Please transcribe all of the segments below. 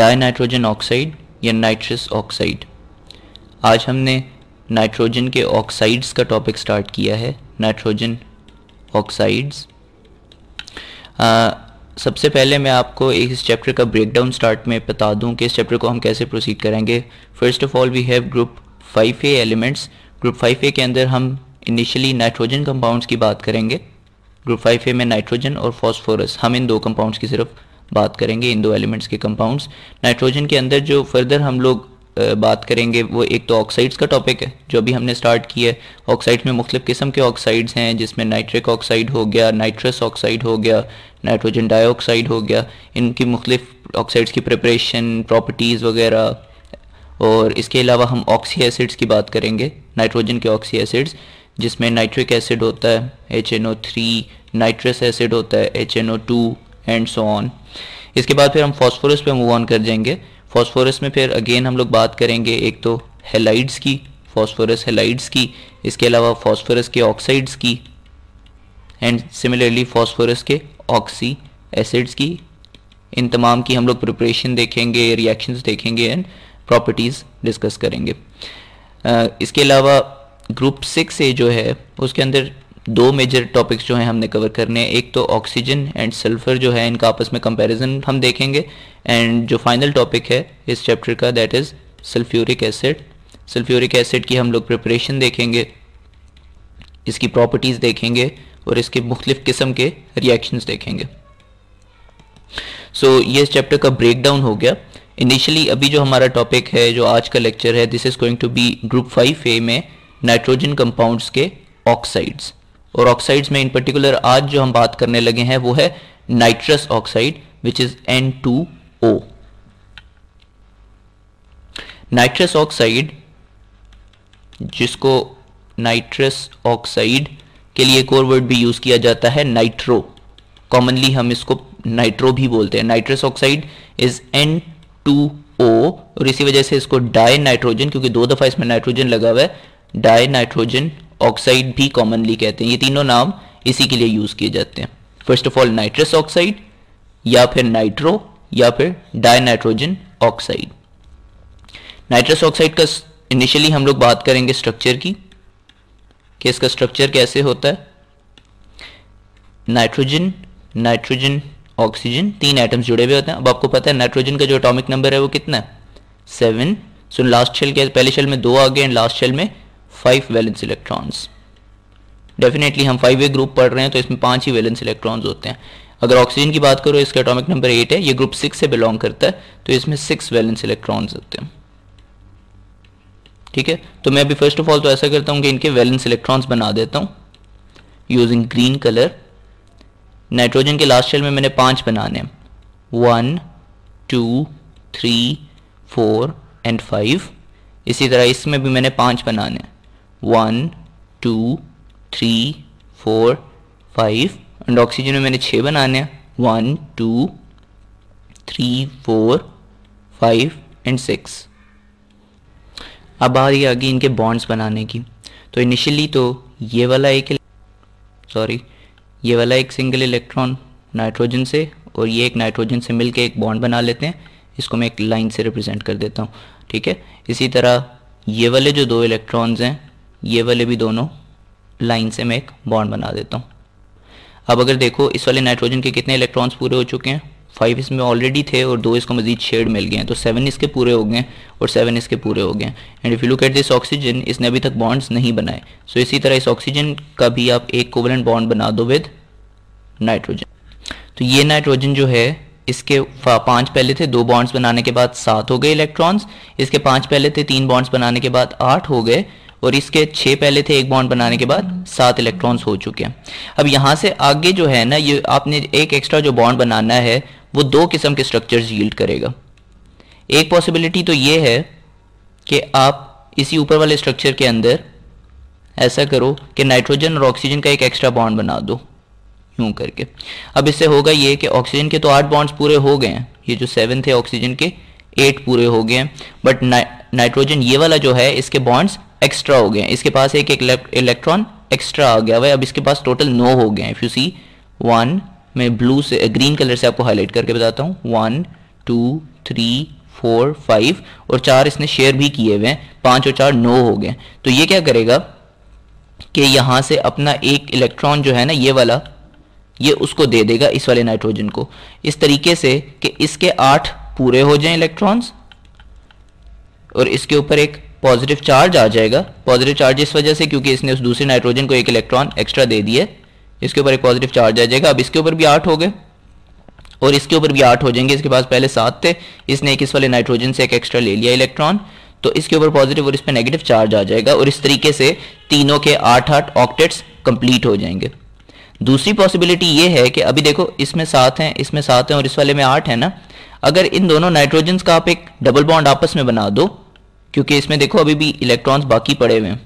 nitrogen oxide या nitrous oxide आज हमने नाइट्रोजन के ऑक्साइड्स का टॉपिक स्टार्ट किया है नाइट्रोजन ऑक्साइड्स सबसे पहले मैं आपको एक इस चैप्टर का ब्रेकडाउन स्टार्ट में बता दूं कि इस चैप्टर को हम कैसे प्रोसीड करेंगे first of all we have group five A elements group five A के अंदर हम इनिशियली नाइट्रोजन कंपाउंड्स की बात करेंगे ग्रुप फाइव ए में नाइट्रोजन और फॉस्फोरस हम इन दो कंपाउंड्स की सिर्फ बात करेंगे इन दो एलिमेंट्स के कंपाउंड्स नाइट्रोजन के अंदर जो फर्दर हम लोग बात करेंगे वो एक तो ऑक्साइड्स का टॉपिक है जो अभी हमने स्टार्ट किया है ऑक्साइड्स में मुख्तु किस्म के ऑक्साइड्स हैं जिसमें नाइट्रिक ऑक्साइड हो गया नाइट्रस ऑक्साइड हो गया नाइट्रोजन डाइऑक्साइड हो गया इनकी मुख्तफ ऑक्साइड्स की प्रपरेशन प्रॉपर्टीज़ वगैरह और इसके अलावा हम ऑक्सी एसिड्स की बात करेंगे नाइट्रोजन के ऑक्सी एसिड्स जिसमें नाइट्रिक एसिड होता है H N O three nitrous acid होता है H N O two and so on इसके बाद फिर हम फॉस्फोरस पे मूव ऑन कर जाएंगे फॉस्फोरस में फिर अगेन हम लोग बात करेंगे एक तो हेलाइड्स की फॉस्फोरस हेलाइड्स की इसके अलावा फॉस्फोरस के ऑक्साइड्स की एंड सिमिलरली फॉस्फोरस के ऑक्सी एसिड्स की इन तमाम की हम लोग प्रिपरेशन देखेंगे रिएक्शंस देखेंगे एंड प्रॉपर्टीज़ डिस्कस करेंगे इसके अलावा ग्रुप सिक्स ए जो है उसके अंदर दो मेजर टॉपिक्स जो हैं हमने कवर करने हैं एक तो ऑक्सीजन एंड सल्फर जो है इनका आपस में कंपैरिजन हम देखेंगे एंड जो फाइनल टॉपिक है इस चैप्टर का that is sulphuric acid sulphuric acid की हम लोग प्रिपरेशन देखेंगे इसकी प्रॉपर्टीज़ देखेंगे और इसके मुख्तलिफ़ किस्म के रिएक्शन देखेंगे सो so, ये इस चैप्टर का ब्रेक डाउन हो गया इनिशियली अभी जो हमारा टॉपिक है जो आज का लेक्चर है this is going to be group five A में नाइट्रोजन कंपाउंड्स के ऑक्साइड्स और ऑक्साइड्स में इन पर्टिकुलर आज जो हम बात करने लगे हैं वो है nitrous oxide which is N two O nitrous oxide जिसको नाइट्रस ऑक्साइड के लिए एक और वर्ड भी यूज़ किया जाता है नाइट्रो कॉमनली हम इसको नाइट्रो भी बोलते हैं nitrous oxide is N two O और इसी वजह से इसको डाई नाइट्रोजन क्योंकि दो दफ़ा इसमें नाइट्रोजन लगा हुआ है डाई नाइट्रोजन ऑक्साइड भी कॉमनली कहते हैं ये तीनों नाम इसी के लिए यूज किए जाते हैं first of all nitrous oxide या फिर नाइट्रो या फिर डायनाइट्रोजन ऑक्साइड नाइट्रस ऑक्साइड का इनिशियली हम लोग बात करेंगे स्ट्रक्चर की कि इसका स्ट्रक्चर कैसे होता है नाइट्रोजन नाइट्रोजन ऑक्सीजन तीन एटम्स जुड़े हुए होते हैं अब आपको पता है नाइट्रोजन का जो एटॉमिक नंबर है वो कितना है सेवन सो लास्ट शेल के पहले शेल में दो आ गए एंड लास्ट शेल में फाइव वैलेंस इलेक्ट्रॉन्स डेफिनेटली हम फाइव ए ग्रुप पढ़ रहे हैं तो इसमें पांच ही वैलेंस इलेक्ट्रॉन्स होते हैं अगर ऑक्सीजन की बात करो इसका एटॉमिक नंबर एट है ये ग्रुप सिक्स से बिलोंग करता है तो इसमें सिक्स वैलेंस इलेक्ट्रॉन्स होते हैं ठीक है तो मैं अभी फर्स्ट ऑफ ऑल तो ऐसा करता हूँ कि इनके वैलेंस इलेक्ट्रॉन्स बना देता हूँ यूजिंग ग्रीन कलर नाइट्रोजन के लास्ट शेल में मैंने पांच बनाने हैं one two three four and five इसी तरह इसमें भी मैंने पांच बनाने हैं one two three four five and oxygen में मैंने छः बनाने हैं one two three four five and six अब आ रही आगे इनके बॉन्ड्स बनाने की तो इनिशियली तो ये वाला एक सॉरी ये वाला एक सिंगल इलेक्ट्रॉन नाइट्रोजन से और ये एक नाइट्रोजन से मिलके एक बॉन्ड बना लेते हैं इसको मैं एक लाइन से रिप्रेजेंट कर देता हूँ ठीक है इसी तरह ये वाले जो दो इलेक्ट्रॉन्स हैं ये वाले भी दोनों लाइन से मैं एक बॉन्ड बना देता हूँ अब अगर देखो इस वाले नाइट्रोजन के कितने इलेक्ट्रॉन्स पूरे हो चुके हैं फाइव इसमें ऑलरेडी थे और दो इसको मजीद शेड मिल गए हैं तो सेवन इसके पूरे हो गए और सेवन इसके पूरे हो गए and if you look at this oxygen इसने अभी तक बॉन्ड्स नहीं बनाए सो so, इसी तरह इस ऑक्सीजन का भी आप एक कोवलेंट बॉन्ड बना दो विद नाइट्रोजन तो ये नाइट्रोजन जो है इसके पांच पहले थे दो बॉन्ड्स बनाने के बाद सात हो गए इलेक्ट्रॉन्स इसके पांच पहले थे तीन बॉन्ड्स बनाने के बाद आठ हो गए और इसके छः पहले थे एक बॉन्ड बनाने के बाद सात इलेक्ट्रॉन्स हो चुके हैं अब यहाँ से आगे जो है ना ये आपने एक एक्स्ट्रा जो बॉन्ड बनाना है वो दो किस्म के स्ट्रक्चर्स यील्ड करेगा एक पॉसिबिलिटी तो ये है कि आप इसी ऊपर वाले स्ट्रक्चर के अंदर ऐसा करो कि नाइट्रोजन और ऑक्सीजन का एक एक्स्ट्रा बॉन्ड बना दो यूं करके अब इससे होगा ये कि ऑक्सीजन के तो आठ बॉन्ड्स पूरे हो गए हैं ये जो सेवन थे ऑक्सीजन के एट पूरे हो गए हैं बट नाइट्रोजन ये वाला जो है इसके बॉन्ड्स एक्स्ट्रा हो गए हैं इसके पास एक एक इलेक्ट्रॉन एक्स्ट्रा आ गया हुआ है अब इसके पास टोटल नो हो गए हैं इफ़ यू सी वन मैं ब्लू से ग्रीन कलर से आपको हाईलाइट करके बताता हूँ one two three four five और चार इसने शेयर भी किए हुए हैं पाँच और चार नो हो गए तो ये क्या करेगा कि यहाँ से अपना एक इलेक्ट्रॉन जो है ना ये वाला ये उसको दे देगा इस वाले नाइट्रोजन को इस तरीके से कि इसके आठ पूरे हो जाएं इलेक्ट्रॉन्स और इसके ऊपर एक पॉजिटिव चार्ज आ जाएगा पॉजिटिव चार्ज इस वजह से क्योंकि इसने उस दूसरे नाइट्रोजन को एक इलेक्ट्रॉन एक्स्ट्रा दे दिया इसके ऊपर एक पॉजिटिव चार्ज आ जाएगा अब इसके ऊपर भी आठ हो गए और इसके ऊपर भी आठ हो जाएंगे इसके पास पहले सात थे इसने एक इस वाले नाइट्रोजन से एक एक्स्ट्रा ले लिया इलेक्ट्रॉन तो इसके ऊपर पॉजिटिव और इस पर नेगेटिव चार्ज आ जाएगा और इस तरीके से तीनों के आठ आठ ऑक्टेट्स कंप्लीट हो जाएंगे दूसरी पॉसिबिलिटी ये है कि अभी देखो इसमें सात हैं इसमें सात हैं और इस वाले में आठ है ना अगर इन दोनों नाइट्रोजन का आप एक डबल बॉन्ड आपस में बना दो क्योंकि इसमें देखो अभी भी इलेक्ट्रॉन्स बाकी पड़े हुए हैं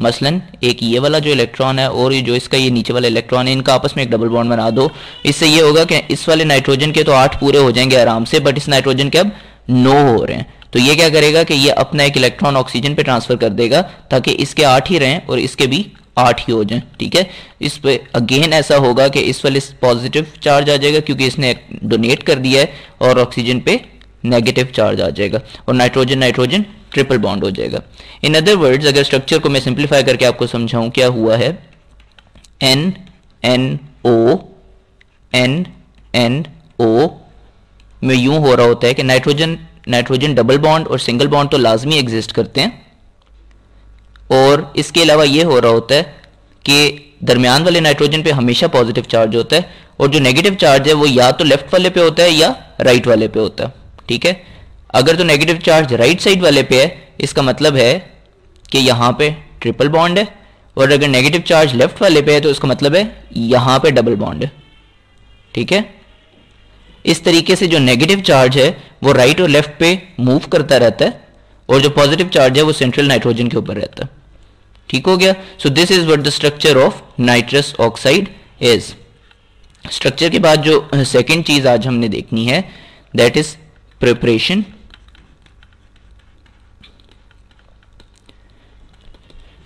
मसलन एक ये वाला जो इलेक्ट्रॉन है और ये जो इसका ये नीचे वाला इलेक्ट्रॉन है इनका आपस में एक डबल बॉन्ड बना दो इससे ये होगा कि इस वाले नाइट्रोजन के तो आठ पूरे हो जाएंगे आराम से बट इस नाइट्रोजन के अब नो हो रहे हैं तो ये क्या करेगा कि ये अपना एक इलेक्ट्रॉन ऑक्सीजन पे ट्रांसफर कर देगा ताकि इसके आठ ही रहें और इसके भी आठ ही हो जाएं ठीक है इस पे अगेन ऐसा होगा कि इस वाले पॉजिटिव चार्ज आ जाएगा क्योंकि इसने डोनेट कर दिया है और ऑक्सीजन पे नेगेटिव चार्ज आ जाएगा और नाइट्रोजन नाइट्रोजन ट्रिपल बॉन्ड हो जाएगा इन अदर वर्ड्स अगर स्ट्रक्चर को मैं सिंप्लीफाई करके आपको समझाऊं क्या हुआ है N N O N N O में यूं हो रहा होता है कि नाइट्रोजन नाइट्रोजन डबल बॉन्ड और सिंगल बॉन्ड तो लाजमी एग्जिस्ट करते हैं और इसके अलावा ये हो रहा होता है कि दरमियान वाले नाइट्रोजन पे हमेशा पॉजिटिव चार्ज होता है और जो नेगेटिव चार्ज है वो या तो लेफ्ट वाले पे होता है या राइट वाले पे होता है ठीक है अगर तो नेगेटिव चार्ज राइट साइड वाले पे है इसका मतलब है कि यहाँ पे ट्रिपल बॉन्ड है और अगर नेगेटिव चार्ज लेफ्ट वाले पे है तो इसका मतलब है यहाँ पे डबल बॉन्ड है ठीक है इस तरीके से जो नेगेटिव चार्ज है वो राइट और लेफ्ट पे मूव करता रहता है और जो पॉजिटिव चार्ज है वो सेंट्रल नाइट्रोजन के ऊपर रहता है ठीक हो गया so this is what the structure of nitrous oxide is structure के बाद जो सेकेंड चीज आज हमने देखनी है दैट इज preparation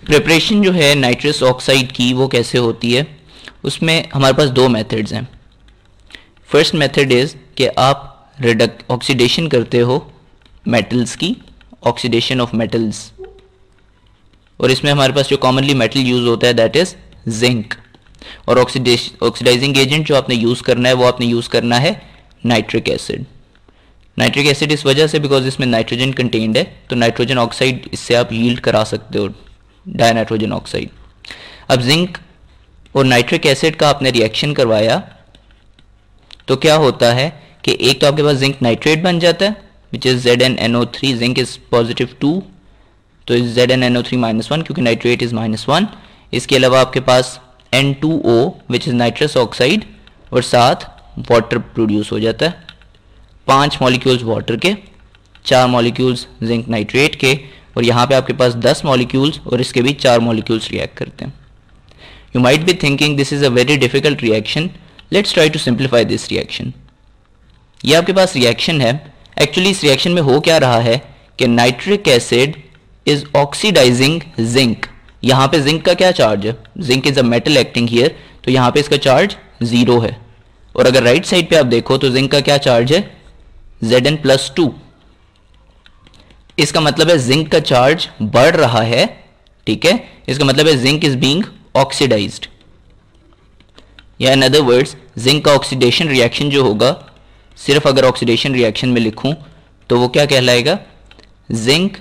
प्रिपरेशन जो है नाइट्रस ऑक्साइड की वो कैसे होती है उसमें हमारे पास दो मेथड्स हैं फर्स्ट मेथड इज़ कि आप रिडक ऑक्सीडेशन करते हो मेटल्स की ऑक्सीडेशन ऑफ मेटल्स और इसमें हमारे पास जो कॉमनली मेटल यूज़ होता है दैट इज़ जिंक और ऑक्सीडेश ऑक्सीडाइजिंग एजेंट जो आपने यूज़ करना है वो आपने यूज़ करना है नाइट्रिक एसिड नाइट्रिक एसिड इस वजह से बिकॉज इसमें नाइट्रोजन कंटेंड है तो नाइट्रोजन ऑक्साइड इससे आप यील्ड करा सकते हो डायनाइट्रोजन ऑक्साइड अब जिंक और नाइट्रिक एसिड का आपने रिएक्शन करवाया तो क्या होता है कि एक तो आपके पास जिंक नाइट्रेट बन जाता है which is Z N N O three zinc is positive two तो is Z N N O three minus one क्योंकि नाइट्रेट इज़ माइनस वन इसके अलावा आपके पास N two O which is nitrous oxide और साथ वाटर प्रोड्यूस हो जाता है पांच मॉलिक्यूल्स वाटर के चार मॉलिक्यूल्स जिंक नाइट्रेट के और यहाँ पे आपके पास दस मॉलिक्यूल्स और इसके भी चार मॉलिक्यूल्स रिएक्ट करते हैं you might be thinking this is a very difficult reaction let's try to simplify this reaction ये आपके पास रिएक्शन है एक्चुअली इस रिएक्शन में हो क्या रहा है कि nitric acid is oxidising zinc यहां पे जिंक का क्या चार्ज है zinc is a metal acting here तो यहां पे इसका चार्ज जीरो है और अगर राइट right साइड पे आप देखो तो जिंक का क्या चार्ज है जेड एन प्लस टू इसका मतलब है जिंक का चार्ज बढ़ रहा है ठीक है इसका मतलब है जिंक इज बींग ऑक्सीडाइज या इन अदर वर्ड्स जिंक का ऑक्सीडेशन रिएक्शन जो होगा सिर्फ अगर ऑक्सीडेशन रिएक्शन में लिखूं तो वो क्या कहलाएगा zinc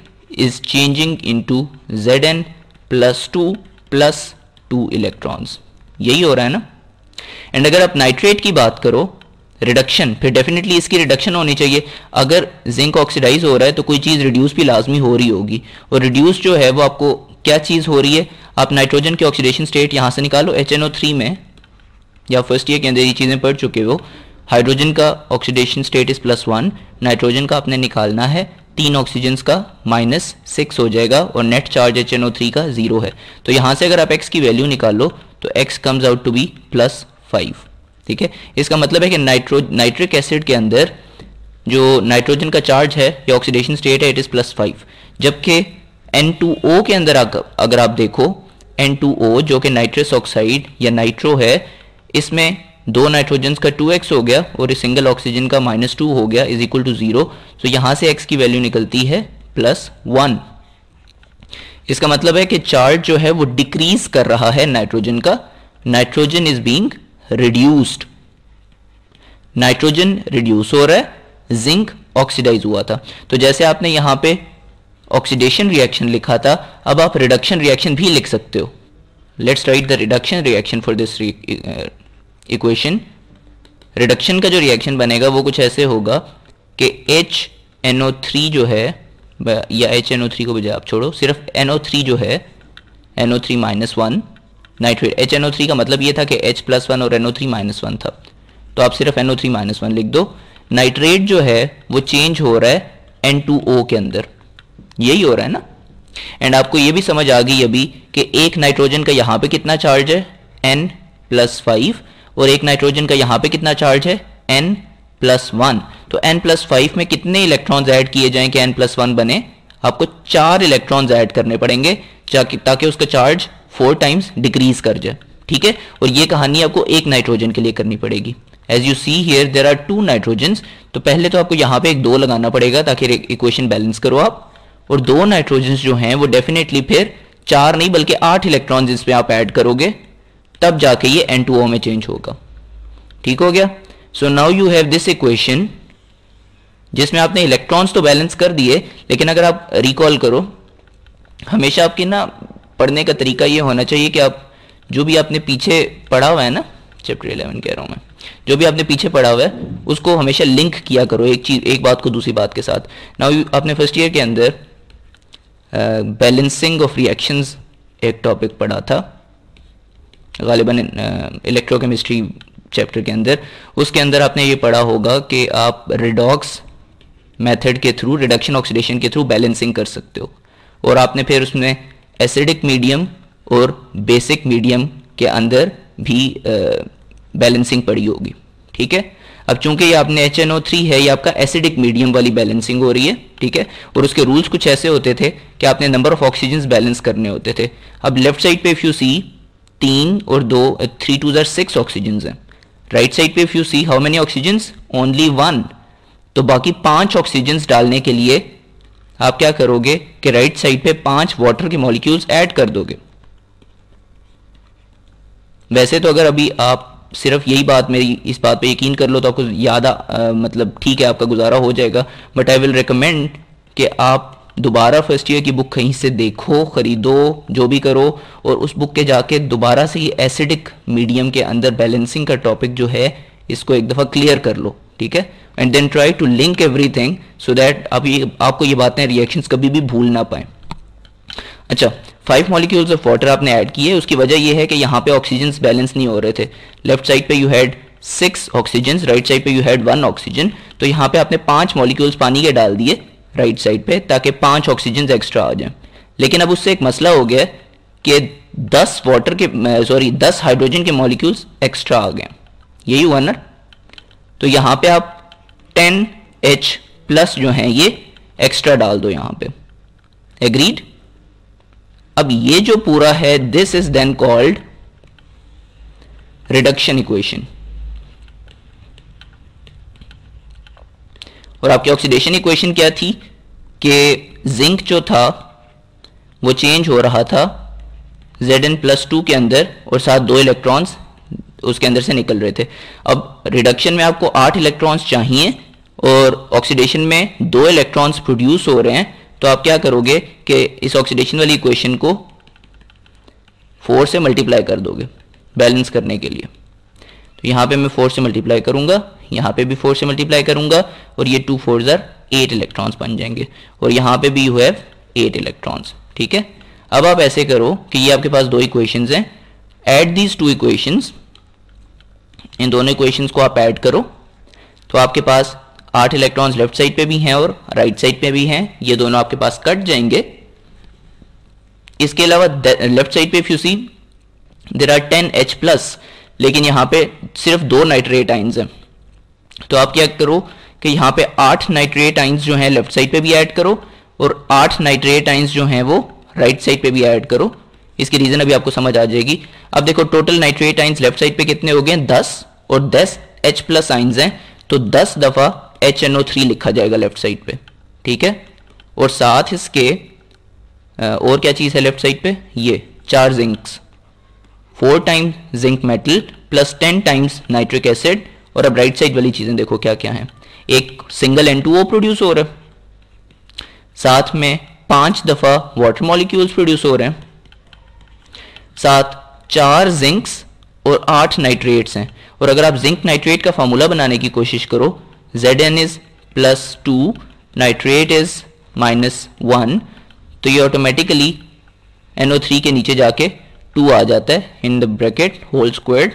is changing into Z N plus two plus two electrons यही हो रहा है ना एंड अगर आप नाइट्रेट की बात करो रिडक्शन फिर डेफिनेटली इसकी रिडक्शन होनी चाहिए अगर जिंक ऑक्सीडाइज हो रहा है तो कोई चीज़ रिड्यूस भी लाजमी हो रही होगी और रिड्यूस जो है वो आपको क्या चीज़ हो रही है आप नाइट्रोजन के ऑक्सीडेशन स्टेट यहाँ से निकालो एच में या फर्स्ट ईयर के अंदर ये चीज़ें पढ़ चुके हो हाइड्रोजन का oxidation state is plus one nitrogen का आपने निकालना है तीन ऑक्सीजन का माइनस सिक्स हो जाएगा और net charge H N O three का जीरो है तो यहाँ से अगर आप एक्स की वैल्यू निकालो तो X comes out to be plus five ठीक है इसका मतलब है कि नाइट्रो नाइट्रिक एसिड के अंदर जो नाइट्रोजन का चार्ज है या ऑक्सीडेशन स्टेट है इट इज़ प्लस फाइव जबकि एन टू ओ के अंदर अगर आप देखो एन टू ओ जो कि नाइट्रस ऑक्साइड या नाइट्रो है इसमें दो नाइट्रोजन का टू एक्स हो गया और इस सिंगल ऑक्सीजन का माइनस टू हो गया इज इक्वल टू जीरो तो यहां से एक्स की वैल्यू निकलती है प्लस वन इसका मतलब है कि चार्ज जो है वो डिक्रीज कर रहा है नाइट्रोजन का nitrogen is being reduced nitrogen reduce हो रहा है जिंक ऑक्सीडाइज हुआ था तो जैसे आपने यहां पे ऑक्सीडेशन रिएक्शन लिखा था अब आप रिडक्शन रिएक्शन भी लिख सकते हो let's write the reduction reaction for this equation reduction का जो रिएक्शन बनेगा वो कुछ ऐसे होगा कि एच एन ओ थ्री जो है या एच एन ओ थ्री को बजाय आप छोड़ो सिर्फ एनओ थ्री जो है N O three minus one nitrate H N O three का मतलब ये था कि एच प्लस वन और एनओ थ्री माइनस वन था तो आप सिर्फ एनओ थ्री माइनस वन लिख दो नाइट्रेट जो है वो चेंज हो रहा है एन टू ओ के अंदर यही हो रहा है ना एंड आपको ये भी समझ आ गई अभी कि एक नाइट्रोजन का यहाँ पे कितना चार्ज है एन प्लस फाइव और एक नाइट्रोजन का यहाँ पे कितना चार्ज है एन प्लस वन तो एन प्लस फाइव में कितने इलेक्ट्रॉन्स ऐड किए जाएं कि एन प्लस वन बने आपको चार इलेक्ट्रॉन्स ऐड करने पड़ेंगे ताकि उसका चार्ज फोर टाइम्स डिक्रीज कर जाए ठीक है और ये कहानी आपको एक नाइट्रोजन के लिए करनी पड़ेगी as you see here there are two nitrogen तो पहले तो आपको यहां पे एक दो लगाना पड़ेगा ताकि इक्वेशन बैलेंस करो आप और दो नाइट्रोजन जो हैं वो डेफिनेटली फिर चार नहीं बल्कि आठ इलेक्ट्रॉन पर आप ऐड करोगे तब जाके ये एन टू ओ में चेंज होगा ठीक हो गया so now you have this equation जिसमें आपने इलेक्ट्रॉन्स तो बैलेंस कर दिए लेकिन अगर आप रिकॉल करो हमेशा आपकी ना पढ़ने का तरीका ये होना चाहिए कि आप जो भी आपने पीछे पढ़ा हुआ है ना चैप्टर इलेवन कह रहा हूँ मैं जो भी आपने पीछे पढ़ा हुआ है उसको हमेशा लिंक किया करो एक चीज एक बात को दूसरी बात के साथ ना आपने फर्स्ट ईयर के अंदर बैलेंसिंग ऑफ रिएक्शंस एक टॉपिक पढ़ा था गालिबा इलेक्ट्रोकेमिस्ट्री चैप्टर के अंदर उसके अंदर आपने ये पढ़ा होगा कि आप रिडॉक्स मेथड के थ्रू रिडक्शन ऑक्सीडेशन के थ्रू बैलेंसिंग कर सकते हो और आपने फिर उसमें एसिडिक मीडियम और बेसिक मीडियम के अंदर भी बैलेंसिंग पड़ी होगी ठीक है अब चूंकि ये आपने एच है ये आपका एसिडिक मीडियम वाली बैलेंसिंग हो रही है ठीक है और उसके रूल्स कुछ ऐसे होते थे कि आपने नंबर ऑफ ऑक्सीजन बैलेंस करने होते थे अब लेफ्ट साइड पे इफ यू सी तीन और दो थ्री टू जर सिक्स ऑक्सीजन हैं राइट साइड पे if you see how many oxygen only one तो बाकी पांच ऑक्सीजन डालने के लिए आप क्या करोगे कि राइट साइड पे पांच वाटर के मॉलिक्यूल्स ऐड कर दोगे वैसे तो अगर अभी आप सिर्फ यही बात मेरी इस बात पे यकीन कर लो तो आपको ज़्यादा मतलब ठीक है आपका गुजारा हो जाएगा बट आई विल रिकमेंड कि आप दोबारा फर्स्ट ईयर की बुक कहीं से देखो ख़रीदो जो भी करो और उस बुक के जाके दोबारा से ये एसिडिक मीडियम के अंदर बैलेंसिंग का टॉपिक जो है इसको एक दफ़ा क्लियर कर लो ठीक है and then try to link everything so that आप ये आपको ये बातें रिएक्शंस कभी भी भूल ना पाए अच्छा फाइव मॉलिक्यूल्स ऑफ वाटर आपने ऐड किए उसकी वजह ये है कि यहाँ पे ऑक्सीजन बैलेंस नहीं हो रहे थे लेफ्ट साइड पे you had six oxygen right side पे यू हैड वन ऑक्सीजन तो यहाँ पे आपने पांच मॉलिक्यूल्स पानी के डाल दिए राइट साइड पे ताकि पांच ऑक्सीजन एक्स्ट्रा आ जाए लेकिन अब उससे एक मसला हो गया कि दस वाटर के सॉरी दस हाइड्रोजन के मॉलिक्यूल्स एक्स्ट्रा आ गए यही हुआ ना तो यहां पे आप टेन एच प्लस जो है ये एक्स्ट्रा डाल दो यहां पे एग्रीड अब ये जो पूरा है this is then called reduction equation और आपकी ऑक्सीडेशन इक्वेशन क्या थी कि जिंक जो था वो चेंज हो रहा था Zn प्लस टू के अंदर और साथ दो इलेक्ट्रॉन्स उसके अंदर से निकल रहे थे अब रिडक्शन में आपको आठ इलेक्ट्रॉन्स चाहिए और ऑक्सीडेशन में दो इलेक्ट्रॉन्स प्रोड्यूस हो रहे हैं तो आप क्या करोगे कि इस ऑक्सीडेशन वाली इक्वेशन को फोर से मल्टीप्लाई कर दोगे बैलेंस करने के लिए तो यहाँ पे मैं फोर से मल्टीप्लाई करूंगा यहाँ पे भी फोर से मल्टीप्लाई करूंगा और ये टू फोर ज़र एट इलेक्ट्रॉन्स बन जाएंगे और यहाँ पे भी यू हैव एट इलेक्ट्रॉन्स ठीक है अब आप ऐसे करो कि ये आपके पास दो इक्वेशंस हैं एट दीज टू इक्वेशंस इन दोनों क्वेश्चन को आप ऐड करो तो आपके पास आठ इलेक्ट्रॉन्स लेफ्ट साइड पे भी हैं और राइट साइड पे भी हैं ये दोनों आपके पास कट जाएंगे इसके अलावा लेफ्ट साइड पे if you see there are ten H plus लेकिन यहाँ पे सिर्फ दो नाइट्रेट आइंस हैं तो आप क्या करो कि यहाँ पे आठ नाइट्रेट आइंस जो हैं लेफ्ट साइड पे भी ऐड करो और आठ नाइट्रेट आइंस जो हैं वो राइट साइड पे भी ऐड करो इसकी रीजन अभी आपको समझ आ जाएगी अब देखो total nitrate ions left side पे कितने हो गए दस और दस एच प्लस आइंस हैं तो दस दफा एच एन ओ थ्री लिखा जाएगा लेफ्ट साइड पे ठीक है और साथ इसके और क्या चीज़ है लेफ्ट साइड पे ये चार zincs four time zinc metal plus ten times nitric acid और अब राइट साइड वाली चीज़ें देखो क्या क्या है एक single N two O produce हो रहा है साथ में पांच दफ़ा वाटर मॉलिक्यूल्स प्रोड्यूस हो रहे हैं सात चार जिंक्स और आठ नाइट्रेट्स हैं और अगर आप जिंक नाइट्रेट का फार्मूला बनाने की कोशिश करो Z N is plus two nitrate is minus one तो ये ऑटोमेटिकली एनओ थ्री के नीचे जाके टू आ जाता है in the bracket whole squared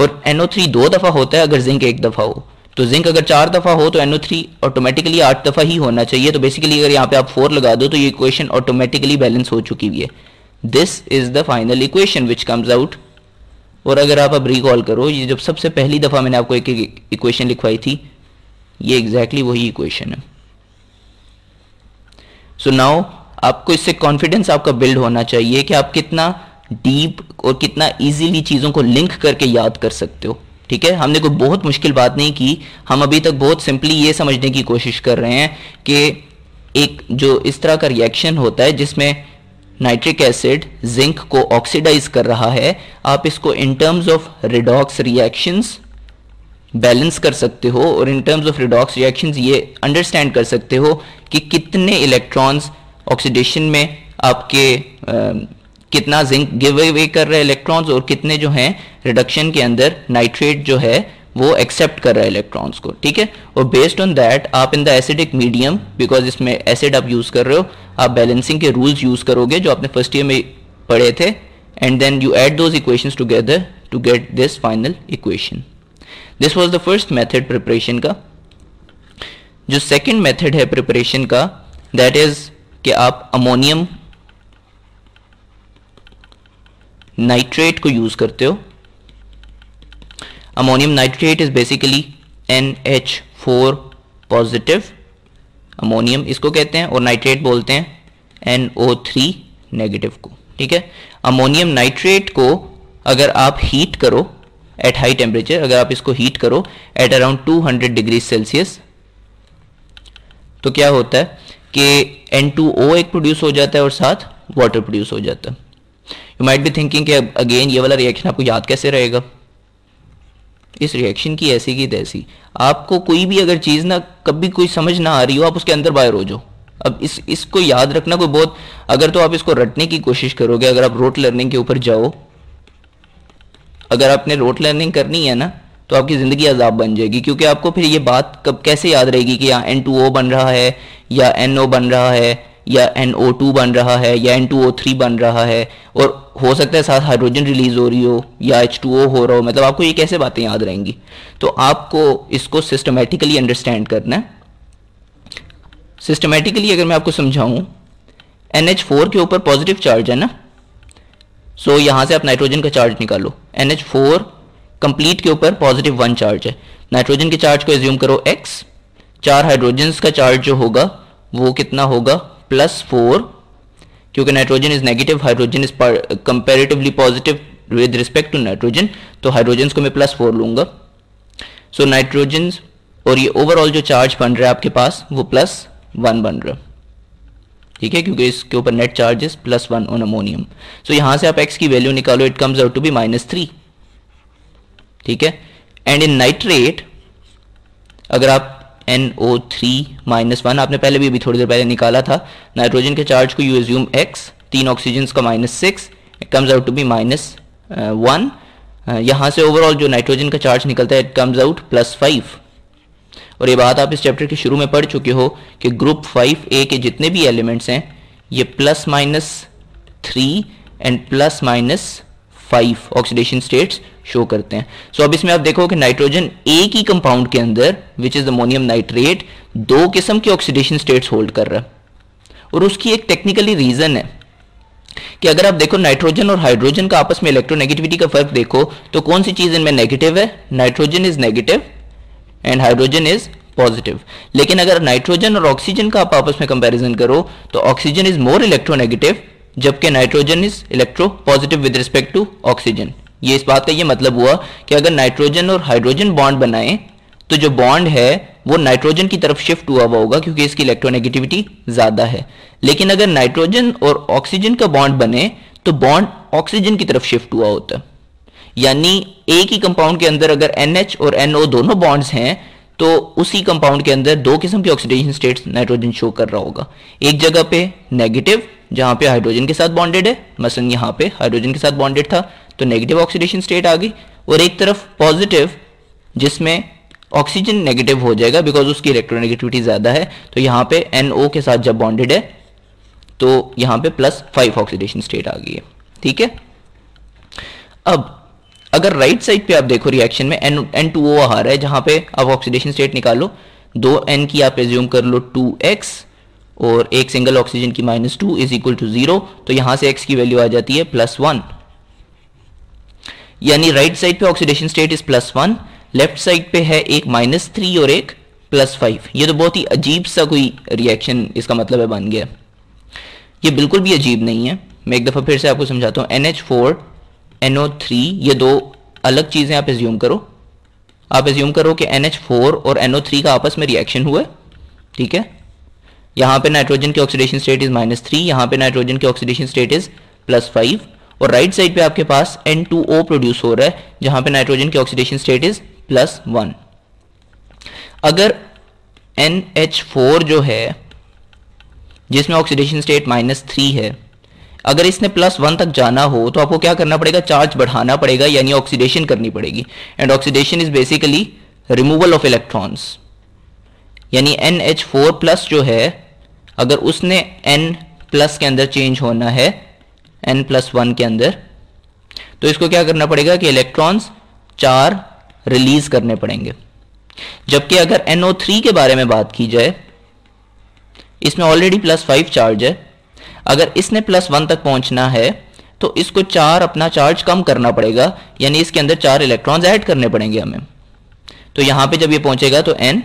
और एनओ थ्री दो दफ़ा होता है अगर जिंक एक दफ़ा हो तो जिंक अगर चार दफ़ा हो तो एनओ थ्री ऑटोमेटिकली आठ दफ़ा ही होना चाहिए तो बेसिकली अगर यहाँ पे आप फोर लगा दो तो ये इक्वेशन ऑटोमेटिकली बैलेंस हो चुकी हुई है this is the final equation which comes out और अगर आप अब रिकॉल करो ये जब सबसे पहली दफ़ा मैंने आपको एक इक्वेशन लिखवाई थी ये एग्जैक्टली exactly वही इक्वेशन है सो so नाउ आपको इससे कॉन्फिडेंस आपका बिल्ड होना चाहिए कि आप कितना डीप और कितना इजीली चीज़ों को लिंक करके याद कर सकते हो ठीक है हमने कोई बहुत मुश्किल बात नहीं की हम अभी तक बहुत सिंपली ये समझने की कोशिश कर रहे हैं कि एक जो इस तरह का रिएक्शन होता है जिसमें नाइट्रिक एसिड जिंक को ऑक्सीडाइज कर रहा है आप इसको in terms of redox reactions balance कर सकते हो और in terms of redox reactions ये अंडरस्टैंड कर सकते हो कि कितने इलेक्ट्रॉन्स ऑक्सीडेशन में आपके आ, कितना जिंक गिव अवे कर रहे इलेक्ट्रॉन्स और कितने जो हैं रिडक्शन के अंदर नाइट्रेट जो है वो एक्सेप्ट कर रहा है इलेक्ट्रॉन्स को ठीक है और बेस्ड ऑन दैट आप in the acidic medium because इसमें एसिड आप यूज़ कर रहे हो आप बैलेंसिंग के रूल्स यूज़ करोगे जो आपने फर्स्ट ईयर में पढ़े थे and then you add those equations together to get this final equation this was the first method preparation का जो सेकंड मेथड है प्रिपरेशन का दैट इज कि आप अमोनियम नाइट्रेट को यूज करते हो ammonium nitrate is basically N H four positive ammonium इसको कहते हैं और नाइट्रेट बोलते हैं एन ओ थ्री नेगेटिव को ठीक है अमोनियम नाइट्रेट को अगर आप हीट करो एट हाई टेम्परेचर अगर आप इसको हीट करो एट अराउंड 200 डिग्री सेल्सियस तो क्या होता है कि N2O एक प्रोड्यूस हो जाता है और साथ वाटर प्रोड्यूस हो जाता है यू माइट भी थिंकिंग कि अगेन ये वाला रिएक्शन आपको याद कैसे रहेगा इस रिएक्शन की ऐसी की तैसी आपको कोई भी अगर चीज़ ना कभी कोई समझ ना आ रही हो आप उसके अंदर बाहर हो जाओ अब इस इसको याद रखना कोई बहुत अगर तो आप इसको रटने की कोशिश करोगे अगर आप रोट लर्निंग के ऊपर जाओ अगर आपने रोट लर्निंग करनी है ना तो आपकी ज़िंदगी अजाब बन जाएगी क्योंकि आपको फिर ये बात कब कैसे याद रहेगी कि यहाँ एन टू ओ बन रहा है या एन ओ बन रहा है या NO2 बन रहा है या N2O3 बन रहा है और हो सकता है साथ हाइड्रोजन रिलीज हो रही हो या H2O हो रहा हो मतलब आपको ये कैसे बातें याद रहेंगी तो आपको इसको सिस्टमेटिकली अंडरस्टैंड करना है सिस्टमेटिकली अगर मैं आपको समझाऊं NH4 के ऊपर पॉजिटिव चार्ज है ना सो so, यहां से आप नाइट्रोजन का चार्ज निकालो फोर कंप्लीट के ऊपर पॉजिटिव वन चार्ज है नाइट्रोजन के चार्ज को एज्यूम करो एक्स चार हाइड्रोजन का चार्ज जो होगा वो कितना होगा प्लस फोर क्योंकि nitrogen is negative hydrogen is comparatively positive with respect to nitrogen तो हाइड्रोजन को मैं प्लस फोर लूंगा सो so, नाइट्रोजन और ये ओवरऑल जो चार्ज बन रहा है आपके पास वो प्लस वन बन रहा है ठीक है क्योंकि इसके ऊपर net charge is plus one on ammonium so यहां से आप एक्स की वैल्यू निकालो it comes out to be minus three ठीक है एंड इन नाइट्रेट अगर आप N O three minus one आपने पहले भी अभी थोड़ी देर पहले निकाला था नाइट्रोजन के चार्ज को यू एज्यूम एक्स तीन ऑक्सीजन का minus six it comes out to be minus one यहाँ से ओवरऑल जो नाइट्रोजन का चार्ज निकलता है it comes out plus five और ये बात आप इस चैप्टर के शुरू में पढ़ चुके हो कि ग्रुप फाइव ए के जितने भी एलिमेंट्स हैं ये plus minus three and plus minus five oxidation states show करते हैं सो so, अब इसमें आप देखो कि नाइट्रोजन एक ही कंपाउंड के अंदर विच इज अमोनियम नाइट्रेट दो किस्म के ऑक्सीडेशन स्टेट्स होल्ड कर रहा है और उसकी एक टेक्निकली रीजन है कि अगर आप देखो नाइट्रोजन और हाइड्रोजन का आपस में इलेक्ट्रोनेगेटिविटी का फर्क देखो तो कौन सी चीज इनमें नेगेटिव है nitrogen is negative and hydrogen is positive लेकिन अगर नाइट्रोजन और ऑक्सीजन का आप आपस में कंपैरिजन करो तो ऑक्सीजन इज मोर इलेक्ट्रोनेगेटिव जबकि nitrogen is electropositive with respect to oxygen ये इस बात का ये मतलब हुआ कि अगर नाइट्रोजन और हाइड्रोजन बॉन्ड बनाए तो जो बॉन्ड है वो नाइट्रोजन की तरफ शिफ्ट हुआ हुआ होगा क्योंकि इसकी इलेक्ट्रोनेगेटिविटी ज़्यादा है लेकिन अगर नाइट्रोजन और ऑक्सीजन का बॉन्ड बने तो बॉन्ड ऑक्सीजन की तरफ शिफ्ट हुआ होता यानी एक ही कंपाउंड के अंदर अगर NH और NO दोनों बॉन्ड्स हैं तो उसी कंपाउंड के अंदर दो किस्म के ऑक्सीडेशन स्टेट्स नाइट्रोजन शो कर रहा होगा एक जगह पे नेगेटिव जहां पे हाइड्रोजन के साथ बॉन्डेड है मसलन यहां पे हाइड्रोजन के साथ बॉन्डेड था तो नेगेटिव ऑक्सीडेशन स्टेट आ गई और एक तरफ पॉजिटिव जिसमें ऑक्सीजन नेगेटिव हो जाएगा बिकॉज उसकी इलेक्ट्रोनेगेटिविटी ज़्यादा है तो यहां पे एन के साथ जब बॉन्डेड है तो यहां पे प्लस फाइव ऑक्सीडेशन स्टेट आ गई है ठीक है अब अगर राइट right साइड पे आप देखो रिएक्शन में एन एन टू ओ आ रहा है जहां पे आप ऑक्सीडेशन स्टेट निकालो दो एन की आप एज्यूम कर लो टू एक्स और एक सिंगल ऑक्सीजन की minus two is equal to zero तो यहां से एक्स की वैल्यू आ जाती है प्लस वन यानी राइट साइड पे oxidation state is plus one left side पे है एक माइनस थ्री और एक प्लस फाइव ये तो बहुत ही अजीब सा कोई रिएक्शन इसका मतलब है बन गया ये बिल्कुल भी अजीब नहीं है मैं एक दफ़ा फिर से आपको समझाता हूँ एन फोर एनओ थ्री ये दो अलग चीज़ें आप एज्यूम करो आप एज्यूम करो कि एनएच फोर और एनओ थ्री का आपस में रिएक्शन हुआ ठीक है यहाँ पे नाइट्रोजन की oxidation state is minus three यहाँ पे नाइट्रोजन की oxidation state is plus five और राइट साइड पे आपके पास N2O प्रोड्यूस हो रहा है जहां पे नाइट्रोजन की oxidation state is plus one अगर NH4 जो है जिसमें ऑक्सीडेशन स्टेट माइनस थ्री है अगर इसने प्लस वन तक जाना हो तो आपको क्या करना पड़ेगा चार्ज बढ़ाना पड़ेगा यानी ऑक्सीडेशन करनी पड़ेगी and oxidation is basically removal of electrons यानी एन एच फोर प्लस जो है अगर उसने एन प्लस के अंदर चेंज होना है एन प्लस वन के अंदर तो इसको क्या करना पड़ेगा कि इलेक्ट्रॉन्स चार रिलीज करने पड़ेंगे जबकि अगर थ्री के बारे में बात की जाए इसमें ऑलरेडी प्लस फाइव चार्ज है अगर इसने प्लस वन तक पहुंचना है तो इसको चार अपना चार्ज कम करना पड़ेगा यानी इसके अंदर चार इलेक्ट्रॉन्स ऐड करने पड़ेंगे हमें तो यहां पे जब ये पहुंचेगा तो एन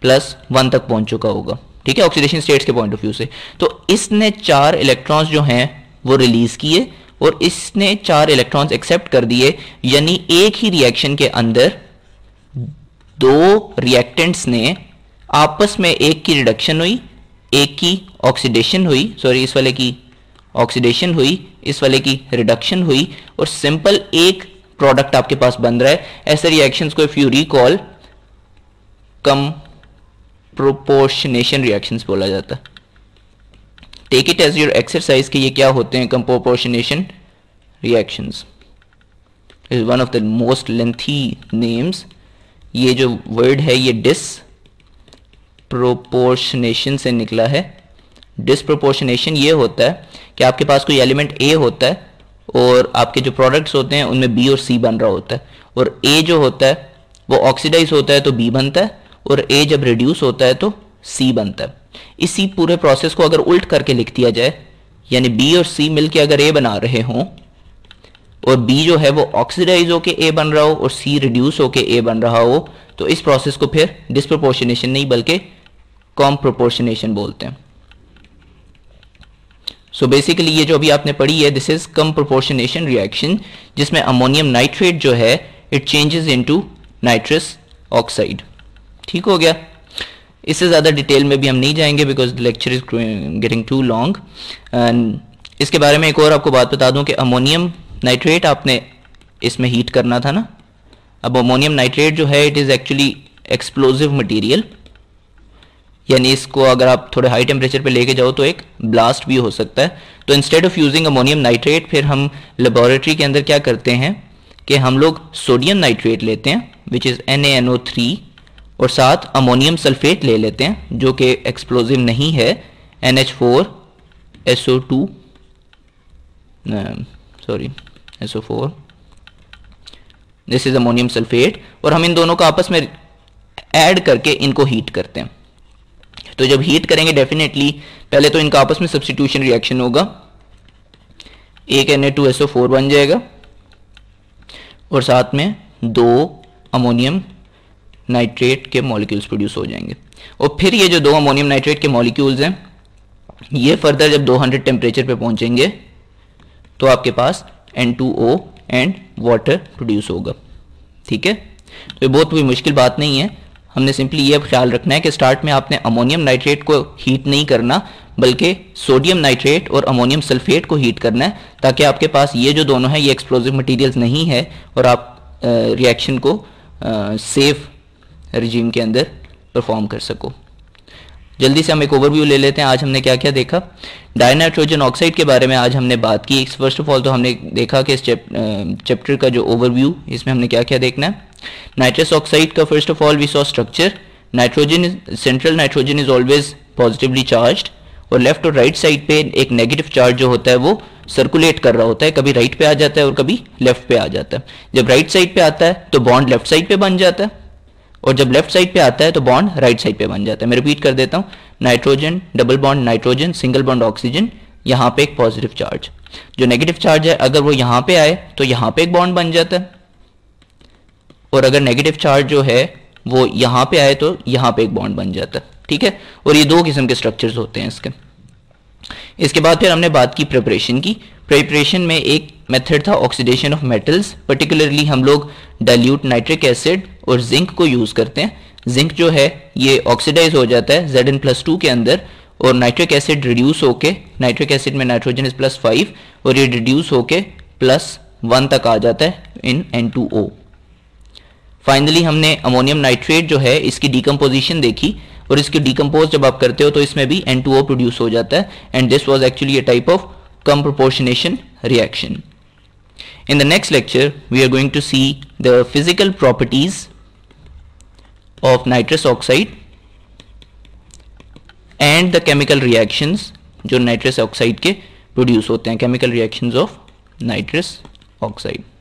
प्लस वन तक पहुंच चुका होगा ठीक है ऑक्सीडेशन स्टेट्स के पॉइंट ऑफ व्यू से तो इसने चार इलेक्ट्रॉन्स जो हैं वो रिलीज किए और इसने चार इलेक्ट्रॉन्स एक्सेप्ट कर दिए यानी एक ही रिएक्शन के अंदर दो रिएक्टेंट्स ने आपस में एक की रिडक्शन हुई एक की ऑक्सीडेशन हुई सॉरी इस वाले की ऑक्सीडेशन हुई इस वाले की रिडक्शन हुई और सिंपल एक प्रोडक्ट आपके पास बन रहा है ऐसे रिएक्शन को if you recall comproportionation reactions बोला जाता है take it as your exercise कि ये क्या होते हैं comproportionation reactions is one of the most lengthy names ये जो वर्ड है ये डिस प्रोपोर्शनेशन से निकला है डिसप्रोपोर्शनेशन ये होता है कि आपके पास कोई एलिमेंट ए होता है और आपके जो प्रोडक्ट्स होते हैं उनमें बी और सी बन रहा होता है और ए जो होता है वो ऑक्सीडाइज होता है तो बी बनता है और ए जब रिड्यूस होता है तो सी बनता है इसी पूरे प्रोसेस को अगर उल्ट करके लिख दिया जाए यानी बी और सी मिलकर अगर ए बना रहे हों और बी जो है वो ऑक्सीडाइज होके ए बन रहा हो और सी रिड्यूस होके ए बन रहा हो तो इस प्रोसेस को फिर डिस्प्रोपोर्शनेशन नहीं बल्कि कॉम प्रोपोर्शनेशन बोलते हैं सो so बेसिकली ये जो अभी आपने पढ़ी है this is comproportionation reaction जिसमें अमोनियम नाइट्रेट जो है it changes into nitrous oxide ठीक हो गया इससे ज़्यादा डिटेल में भी हम नहीं जाएंगे because the lecture is getting too long and इसके बारे में एक और आपको बात बता दूं कि अमोनियम नाइट्रेट आपने इसमें हीट करना था ना अब अमोनियम नाइट्रेट जो है it is actually explosive material यानी इसको अगर आप थोड़े हाई टेम्परेचर पे लेके जाओ तो एक ब्लास्ट भी हो सकता है तो instead of using ammonium nitrate फिर हम लेबोरेटरी के अंदर क्या करते हैं कि हम लोग सोडियम नाइट्रेट लेते हैं which is N A N O three और साथ अमोनियम सल्फेट ले लेते हैं जो कि एक्सप्लोजिव नहीं है N H four S O two sorry S O four this is ammonium sulphate और हम इन दोनों को आपस में ऐड करके इनको हीट करते हैं तो जब हीट करेंगे डेफिनेटली पहले तो इनका आपस में सब्सिट्यूशन रिएक्शन होगा एक N A two S O four बन जाएगा और साथ में दो अमोनियम नाइट्रेट के मॉलिक्यूल्स प्रोड्यूस हो जाएंगे और फिर ये जो दो अमोनियम नाइट्रेट के मॉलिक्यूल्स हैं ये फर्दर जब 200 टेम्परेचर पर पहुंचेंगे तो आपके पास N2O एंड वाटर प्रोड्यूस होगा ठीक है तो ये बहुत कोई मुश्किल बात नहीं है हमने सिंपली ये ख्याल रखना है कि स्टार्ट में आपने अमोनियम नाइट्रेट को हीट नहीं करना बल्कि सोडियम नाइट्रेट और अमोनियम सल्फेट को हीट करना है ताकि आपके पास ये जो दोनों हैं ये एक्सप्लोजिव मटेरियल्स नहीं है और आप रिएक्शन को सेफ रिजीम के अंदर परफॉर्म कर सको जल्दी से हम एक ओवरव्यू ले लेते हैं आज हमने क्या क्या देखा डायनाइट्रोजन ऑक्साइड के बारे में आज हमने बात की फर्स्ट ऑफ ऑल तो हमने देखा कि इस चैप्टर का जो ओवरव्यू इसमें हमने क्या क्या देखना है नाइट्रस ऑक्साइड का first of all we saw structure nitrogen central nitrogen is always positively charge और लेफ्ट और राइट साइड पे एक नेगेटिव चार्ज जो होता है वो सर्कुलेट कर रहा होता है कभी राइट पे आ जाता है और कभी लेफ्ट पे आ जाता है जब राइट साइड पे आता है तो बॉन्ड लेफ्ट साइड पे बन जाता है और जब लेफ्ट साइड पे आता है तो बॉन्ड राइट साइड पे बन जाता है मैं रिपीट कर देता हूँ nitrogen double bond nitrogen single bond oxygen यहाँ पे एक पॉजिटिव चार्ज जो नेगेटिव चार्ज है अगर वो यहाँ पे आए तो यहाँ पे एक बॉन्ड बन जाता है और अगर नेगेटिव चार्ज जो है वो यहाँ पे आए तो यहाँ पे एक बॉन्ड बन जाता है ठीक है और ये दो किस्म के स्ट्रक्चर होते हैं इसके इसके बाद फिर हमने बात की प्रिपरेशन की प्रिपरेशन में एक मेथड था ऑक्सीडेशन ऑफ मेटल्स पर्टिकुलरली हम लोग डाइल्यूट नाइट्रिक एसिड और जिंक को यूज करते हैं जिंक जो है ये ऑक्सीडाइज हो जाता है जेड एन प्लस टू के अंदर और नाइट्रिक एसिड रिड्यूस होके नाइट्रिक एसिड में नाइट्रोजन इज प्लस फाइव और ये रिड्यूस होके प्लस वन तक आ जाता है in N two O finally हमने अमोनियम नाइट्रेट जो है इसकी डिकम्पोजिशन देखी और इसकी डिकम्पोज जब आप करते हो तो इसमें भी एन टू ओ प्रोड्यूस हो जाता है and this was actually a type of comproportionation reaction In the next lecture, we are going to see the physical properties of nitrous oxide and the chemical reactions जो nitrous oxide के produce होते हैं chemical reactions of nitrous oxide